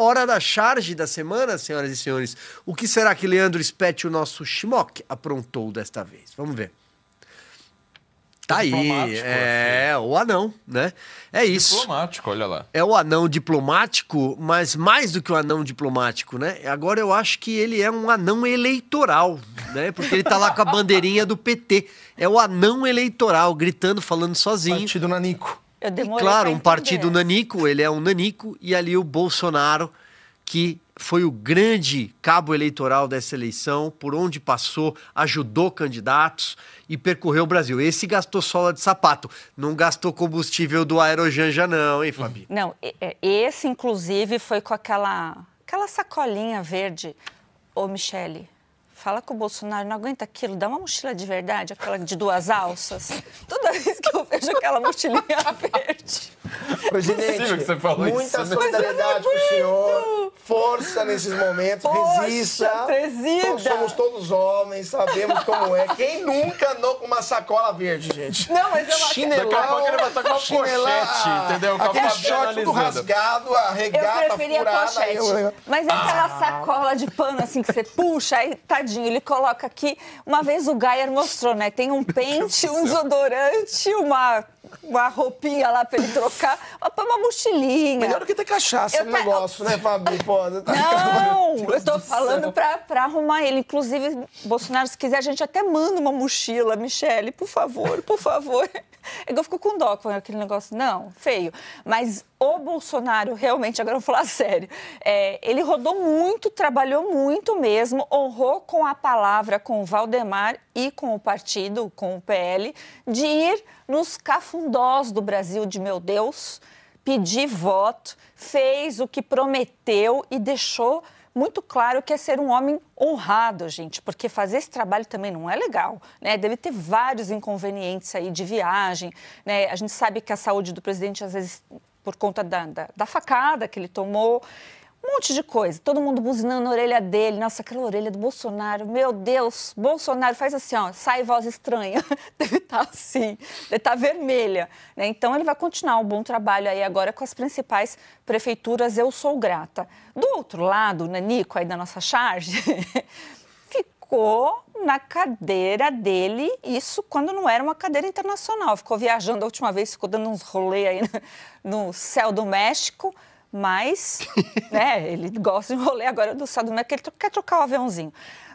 hora da charge da semana, senhoras e senhores. O que será que Leandro Spett, o nosso Shimok, aprontou desta vez? Vamos ver. Tá aí, é assim. o anão, né? É isso. Diplomático, olha lá. É o anão diplomático, mas mais do que o um anão diplomático, né? Agora eu acho que ele é um anão eleitoral, né? Porque ele tá lá com a bandeirinha do PT. É o anão eleitoral, gritando, falando sozinho. Partido Nanico e claro, um partido nanico, ele é um nanico, e ali o Bolsonaro, que foi o grande cabo eleitoral dessa eleição, por onde passou, ajudou candidatos e percorreu o Brasil. Esse gastou sola de sapato, não gastou combustível do aerojanja não, hein, Fabi? Não, é, esse inclusive foi com aquela, aquela sacolinha verde. Ô, Michele, fala com o Bolsonaro, não aguenta aquilo, dá uma mochila de verdade, aquela de duas alças. Tô vejo aquela mochilinha verde. Presidente, é que você falou muita isso, né? solidariedade com é o senhor força nesses momentos, Poxa, resista. Presida. Somos todos homens, sabemos como é. Quem nunca andou com uma sacola verde, gente? Não, mas eu Chinelão, Daqui a pouco ele vai estar com uma pochete, entendeu? Com aquele short tudo rasgado, a regata Eu preferia furada, pochete. Eu... Mas é aquela ah. sacola de pano, assim, que você puxa, aí, tadinho, ele coloca aqui. Uma vez o Gaier mostrou, né? Tem um pente, um desodorante, uma uma roupinha lá pra ele trocar, uma, uma mochilinha. Melhor do que ter cachaça eu no negócio, né, Fabi? Pô, você tá Não, eu estou falando para arrumar ele. Inclusive, Bolsonaro, se quiser, a gente até manda uma mochila. Michele, por favor, por favor. É eu fico com dó com aquele negócio. Não, feio. Mas o Bolsonaro, realmente, agora eu vou falar sério, é, ele rodou muito, trabalhou muito mesmo, honrou com a palavra com o Valdemar e com o partido, com o PL, de ir nos cafundós do Brasil, de meu Deus pedir voto, fez o que prometeu e deixou muito claro que é ser um homem honrado, gente, porque fazer esse trabalho também não é legal, né? Deve ter vários inconvenientes aí de viagem, né? A gente sabe que a saúde do presidente às vezes por conta da, da, da facada que ele tomou. Um monte de coisa. Todo mundo buzinando na orelha dele. Nossa, aquela orelha do Bolsonaro. Meu Deus, Bolsonaro faz assim, ó. Sai voz estranha. Deve estar tá assim. Deve estar tá vermelha. Né? Então, ele vai continuar um bom trabalho aí agora com as principais prefeituras. Eu sou grata. Do outro lado, né, Nico, aí da nossa charge, ficou na cadeira dele, isso quando não era uma cadeira internacional. Ficou viajando a última vez, ficou dando uns rolês aí no céu do México mas né, ele gosta de rolê agora do sábado, Unido, que ele quer trocar o aviãozinho.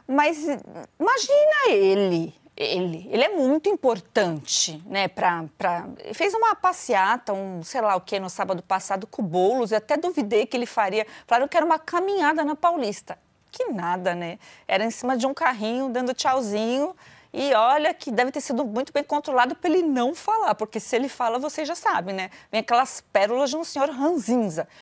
Mas imagina ele, ele, ele é muito importante, né, pra, pra... fez uma passeata, um sei lá o que, no sábado passado com o Boulos, eu até duvidei que ele faria, falaram que era uma caminhada na Paulista. Que nada, né? Era em cima de um carrinho, dando tchauzinho, e olha que deve ter sido muito bem controlado para ele não falar, porque se ele fala, vocês já sabem, né? Vem aquelas pérolas de um senhor ranzinza.